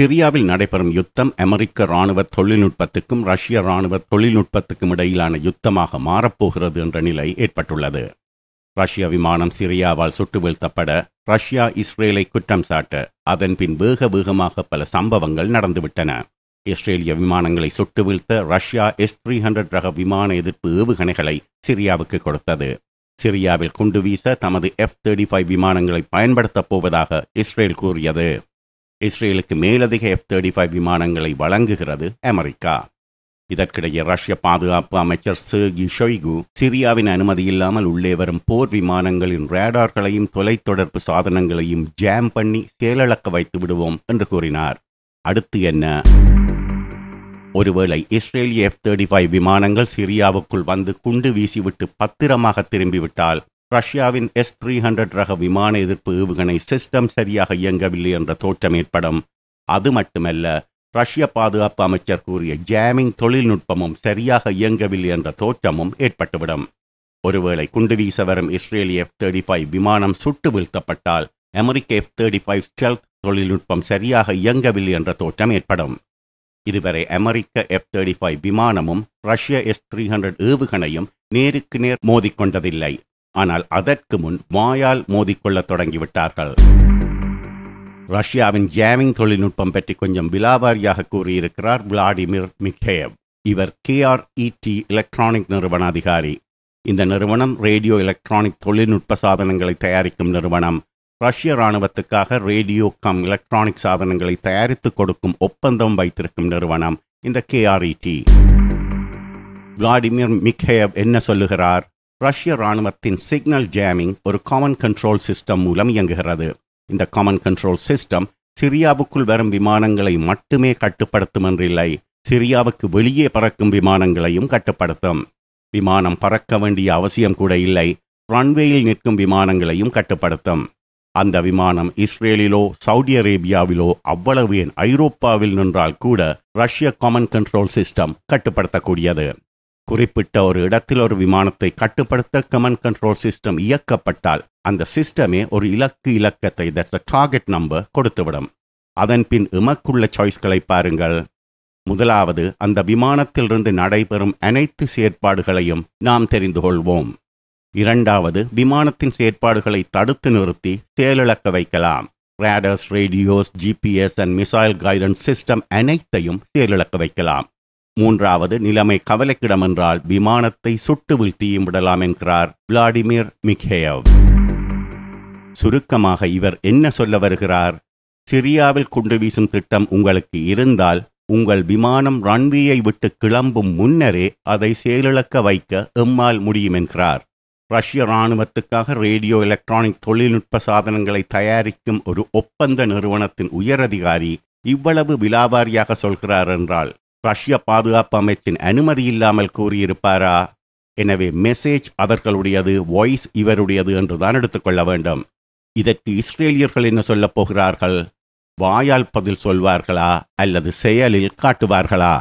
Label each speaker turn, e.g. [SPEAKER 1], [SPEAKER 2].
[SPEAKER 1] சிரியாவில் நடைபெறும் யுத்தம் அமெரிக்க இராணுவ தொழில்நுட்பத்துக்கும் ரஷ்ய ராணுவ தொழில்நுட்பத்துக்கும் இடையிலான யுத்தமாக மாறப்போகிறது என்ற நிலை ஏற்பட்டுள்ளது ரஷ்ய விமானம் சிரியாவால் சுட்டு வீழ்த்தப்பட ரஷ்யா இஸ்ரேலை குற்றம் சாட்ட அதன் பின் வேக வேகமாக பல சம்பவங்கள் நடந்துவிட்டன இஸ்ரேலிய விமானங்களை சுட்டு வீழ்த்த ரஷ்யா எஸ் த்ரீ ஹண்ட்ரட் ரக விமான எதிர்ப்பு ஏவுகணைகளை சிரியாவுக்கு கொடுத்தது சிரியாவில் குண்டு வீச தமது எஃப் தேர்ட்டி ஃபைவ் விமானங்களை பயன்படுத்தப் போவதாக இஸ்ரேல் கூறியது இஸ்ரேலுக்கு மேலதிக எஃப் தேர்ட்டி ஃபைவ் விமானங்களை வழங்குகிறது அமெரிக்கா இதற்கிடையே ரஷ்ய பாதுகாப்பு அமைச்சர் சேகி ஷொய்கு சிரியாவின் அனுமதி இல்லாமல் உள்ளே வரும் போர் விமானங்களின் ரேடார்களையும் தொலைத்தொடர்பு சாதனங்களையும் ஜாம் பண்ணி செயலிழக்க வைத்து விடுவோம் என்று கூறினார் அடுத்து என்ன ஒருவேளை இஸ்ரேலிய எஃப் தேர்ட்டி ஃபைவ் விமானங்கள் சிரியாவுக்குள் வந்து குண்டு வீசிவிட்டு பத்திரமாக திரும்பிவிட்டால் ரஷ்யாவின் எஸ் த்ரீ ஹண்ட்ரட் ரக விமான எதிர்ப்பு ஏவுகணை சிஸ்டம் சரியாக இயங்கவில்லை என்ற தோற்றம் ஏற்படும் அது மட்டுமல்ல ரஷ்ய பாதுகாப்பு அமைச்சர் கூறிய ஜாமிங் தொழில்நுட்பமும் சரியாக இயங்கவில்லை என்ற தோற்றமும் ஏற்பட்டுவிடும் ஒருவேளை குண்டு வீச வரும் இஸ்ரேலிய எஃப் தேர்ட்டி ஃபைவ் விமானம் சுட்டு வீழ்த்தப்பட்டால் அமெரிக்க எஃப் தேர்ட்டி ஃபைவ் ஸ்டெல்த் தொழில்நுட்பம் சரியாக இயங்கவில்லை என்ற தோற்றம் ஏற்படும் இதுவரை அமெரிக்க எஃப் தேர்ட்டி ஃபைவ் விமானமும் ரஷ்ய எஸ் த்ரீ ஹண்ட்ரட் ஏவுகணையும் நேருக்கு நேர் மோதிக்கொண்டதில்லை ஆனால் அதற்கு முன் வாயால் மோதிக்கொள்ள தொடங்கிவிட்டார்கள் ரஷ்யாவின் ஜேமிங் தொழில்நுட்பம் பற்றி கொஞ்சம் விலாவாரியாக கூறியிருக்கிறார் விளாடிமிர் மிக்கேவ் இவர் கேஆர்இடி எலக்ட்ரானிக் நிறுவன அதிகாரி இந்த நிறுவனம் ரேடியோ எலக்ட்ரானிக் தொழில்நுட்ப சாதனங்களை தயாரிக்கும் நிறுவனம் ரஷ்ய இராணுவத்துக்காக ரேடியோ கம் எலக்ட்ரானிக் சாதனங்களை தயாரித்துக் கொடுக்கும் ஒப்பந்தம் வைத்திருக்கும் நிறுவனம் இந்த கேஆர்இடி விளாடிமிர் மிக்கேவ் என்ன சொல்லுகிறார் ரஷ்ய இராணுவத்தின் சிக்னல் ஜேமிங் ஒரு காமன் கண்ட்ரோல் சிஸ்டம் மூலம் இயங்குகிறது இந்த காமன் கண்ட்ரோல் சிஸ்டம் சிரியாவுக்குள் வரும் விமானங்களை மட்டுமே கட்டுப்படுத்தும் என்றில்லை சிரியாவுக்கு வெளியே பறக்கும் விமானங்களையும் கட்டுப்படுத்தும் விமானம் பறக்க வேண்டிய அவசியம் கூட இல்லை ரன்வேயில் நிற்கும் விமானங்களையும் கட்டுப்படுத்தும் அந்த விமானம் இஸ்ரேலிலோ சவுதி அரேபியாவிலோ அவ்வளவு ஏன் ஐரோப்பாவில் நின்றால் கூட ரஷ்ய காமன் கண்ட்ரோல் சிஸ்டம் கட்டுப்படுத்தக்கூடியது குறிப்பிட்ட ஒரு இடத்தில் ஒரு விமானத்தை கட்டுப்படுத்த கமன் கண்ட்ரோல் சிஸ்டம் இயக்கப்பட்டால் அந்த சிஸ்டமே ஒரு இலக்கு இலக்கத்தை தட்ஸ் டார்கெட் நம்பர் கொடுத்துவிடும் அதன் பின் இமக்குள்ள சாய்ஸ்களை பாருங்கள் முதலாவது அந்த விமானத்திலிருந்து நடைபெறும் அனைத்து செயற்பாடுகளையும் நாம் தெரிந்து கொள்வோம் இரண்டாவது விமானத்தின் செயற்பாடுகளை தடுத்து நிறுத்தி செயலிழக்க வைக்கலாம் radars radios GPS and missile guidance system அனைத்தையும் செயலிழக்க வைக்கலாம் மூன்றாவது நிலைமை கவலைக்கிடம் என்றால் விமானத்தை சுட்டு வீழ்த்தியும் விடலாம் என்கிறார் விளாடிமிர் மிகேவ் சுருக்கமாக இவர் என்ன சொல்ல வருகிறார் சிரியாவில் குண்டு வீசும் திட்டம் உங்களுக்கு இருந்தால் உங்கள் விமானம் ரன்வேயை விட்டு கிளம்பும் முன்னரே அதை செயலிழக்க வைக்க எம்மால் முடியும் என்கிறார் ரஷ்ய இராணுவத்துக்காக ரேடியோ எலக்ட்ரானிக் தொழில்நுட்ப சாதனங்களை தயாரிக்கும் ஒரு ஒப்பந்த நிறுவனத்தின் உயரதிகாரி இவ்வளவு விலாவாரியாக சொல்கிறார் என்றால் ரஷ்ய பாதுகாப்பு அமைச்சின் அனுமதி இல்லாமல் கூறியிருப்பாரா எனவே மெசேஜ் அவர்களுடையது வாய்ஸ் இவருடையது என்றுதான் எடுத்துக்கொள்ள வேண்டும் இதற்கு இஸ்ரேலியர்கள் என்ன சொல்லப் போகிறார்கள் வாயால் பதில் சொல்வார்களா அல்லது செயலில் காட்டுவார்களா